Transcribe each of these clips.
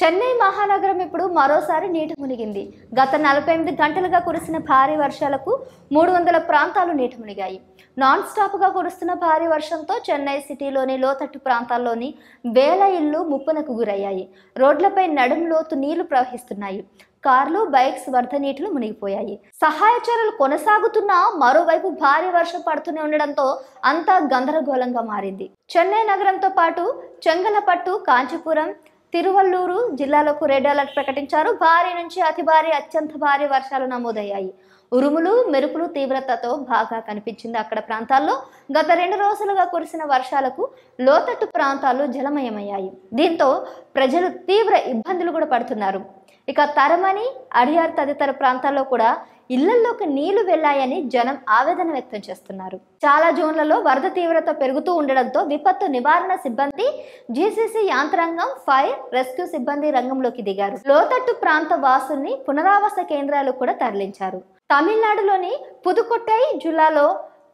చెన్నై మహానగరం ఇప్పుడు మరోసారి నీటి మునిగింది గత నలభై ఎనిమిది గంటలుగా కురిసిన భారీ వర్షాలకు మూడు వందల ప్రాంతాలు నీటి మునిగాయి నాన్ స్టాప్గా కురుస్తున్న భారీ వర్షంతో చెన్నై సిటీలోని లోతట్టు ప్రాంతాల్లోని వేల ఇళ్ళు ముప్పునకు గురయ్యాయి రోడ్లపై నడుం లోతు నీళ్లు ప్రవహిస్తున్నాయి కార్లు బైక్స్ వరద నీటిలో మునిగిపోయాయి సహాయ చర్యలు కొనసాగుతున్నా మరోవైపు భారీ వర్షం పడుతూనే ఉండడంతో అంతా గందరగోళంగా మారింది చెన్నై నగరంతో పాటు చెంగలపట్టు కాంచీపురం తిరువల్లూరు జిల్లాలకు రెడ్ అలర్ట్ ప్రకటించారు భారీ నుంచి అతి భారీ అత్యంత భారీ వర్షాలు నమోదయ్యాయి ఉరుములు మెరుపులు తీవ్రతతో బాగా కనిపించింది అక్కడ ప్రాంతాల్లో గత రెండు రోజులుగా కురిసిన వర్షాలకు లోతట్టు ప్రాంతాలు జలమయమయ్యాయి దీంతో ప్రజలు తీవ్ర ఇబ్బందులు కూడా పడుతున్నారు ఇక తరమణి అడియార్ తదితర ప్రాంతాల్లో కూడా ఇళ్లలోకి నీళ్లు వెళ్లాయని జనం ఆవేదన వ్యక్తం చేస్తున్నారు చాలా జోన్లలో వరద తీవ్రత పెరుగుతూ ఉండడంతో విపత్తు నివారణ సిబ్బంది జీసీసీ యాంత్రాంగం ఫైర్ రెస్క్యూ సిబ్బంది రంగంలోకి దిగారు లోతట్టు ప్రాంత వాసుల్ని పునరావాస కేంద్రాలు కూడా తరలించారు తమిళనాడులోని పుదుకొట్టై జిల్లాలో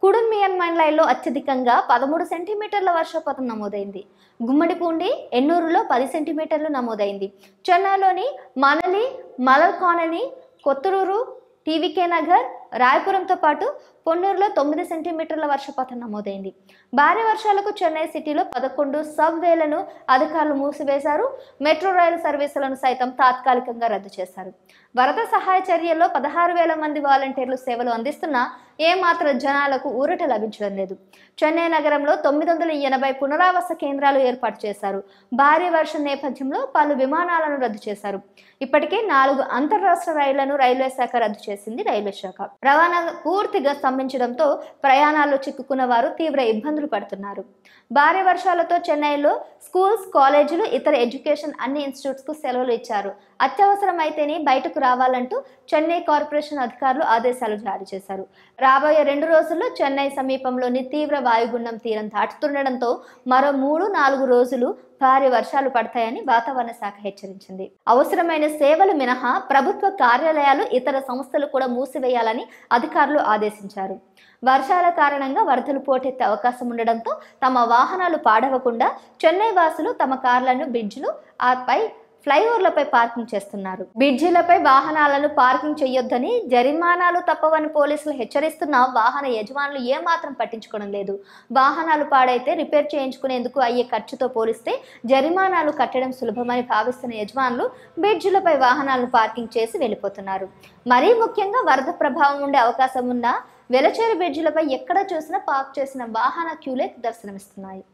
కుడున్ మియన్మాన్లైలో అత్యధికంగా పదమూడు సెంటీమీటర్ల వర్షపాతం నమోదైంది గుమ్మడిపూండి ఎన్నూరులో పది సెంటీమీటర్లు నమోదైంది చెన్నైలోని మనలి మలల్ colony Kottur TV K Nagar రాయపురంతో పాటు పొన్నూరులో తొమ్మిది సెంటీమీటర్ల వర్షపాతం నమోదైంది భారీ వర్షాలకు చెన్నై సిటీలో పదకొండు సబ్ వేలను అధికారులు మూసివేశారు మెట్రో రైలు సర్వీసులను సైతం తాత్కాలికంగా రద్దు చేశారు వరద సహాయ చర్యల్లో పదహారు వేల మంది వాలంటీర్లు సేవలు అందిస్తున్నా ఏమాత్రం జనాలకు ఊరట లభించడం లేదు చెన్నై నగరంలో తొమ్మిది వందల ఎనభై పునరావాస కేంద్రాలు ఏర్పాటు చేశారు భారీ వర్షం నేపథ్యంలో పలు విమానాలను రద్దు చేశారు ఇప్పటికే నాలుగు అంతర్రాష్ట్ర రైళ్లను రైల్వే శాఖ రద్దు చేసింది రైల్వే శాఖ రవాణా పూర్తిగా స్తంభించడంతో ప్రయాణాల్లో చిక్కుకున్న వారు తీవ్ర ఇబ్బందులు పడుతున్నారు భారీ వర్షాలతో చెన్నైలో స్కూల్స్ కాలేజీలు ఇతర ఎడ్యుకేషన్ అన్ని ఇన్స్టిట్యూట్స్కు సెలవులు ఇచ్చారు అత్యవసరమైతేనే బయటకు రావాలంటూ చెన్నై కార్పొరేషన్ అధికారులు ఆదేశాలు జారీ చేశారు రాబోయే రెండు రోజుల్లో చెన్నై సమీపంలోని తీవ్ర వాయుగుండం తీరం దాటుతుండడంతో మరో మూడు నాలుగు రోజులు భారీ వర్షాలు పడతాయని వాతావరణ శాఖ హెచ్చరించింది అవసరమైన సేవలు మినహా ప్రభుత్వ కార్యాలయాలు ఇతర సంస్థలు కూడా మూసివేయాలని అధికారులు ఆదేశించారు వర్షాల కారణంగా వరదలు పోటెత్తే అవకాశం ఉండడంతో తమ వాహనాలు పాడవకుండా చెన్నై వాసులు తమ కార్లను బ్రిడ్జ్లు ఆపై ఫ్లైఓవర్లపై పార్కింగ్ చేస్తున్నారు బ్రిడ్జిలపై వాహనాలను పార్కింగ్ చేయొద్దని జరిమానాలు తప్పవని పోలీసులు హెచ్చరిస్తున్న వాహన యజమానులు ఏమాత్రం పట్టించుకోవడం లేదు వాహనాలు పాడైతే రిపేర్ చేయించుకునేందుకు అయ్యే ఖర్చుతో పోలిస్తే జరిమానాలు కట్టడం సులభమని భావిస్తున్న యజమానులు బ్రిడ్జిలపై వాహనాలను పార్కింగ్ చేసి వెళ్ళిపోతున్నారు మరీ ముఖ్యంగా వరద ప్రభావం ఉండే అవకాశం ఉన్న వెలచేరు బ్రిడ్జిలపై ఎక్కడ చూసినా పార్క్ చేసిన వాహన క్యూలే దర్శనమిస్తున్నాయి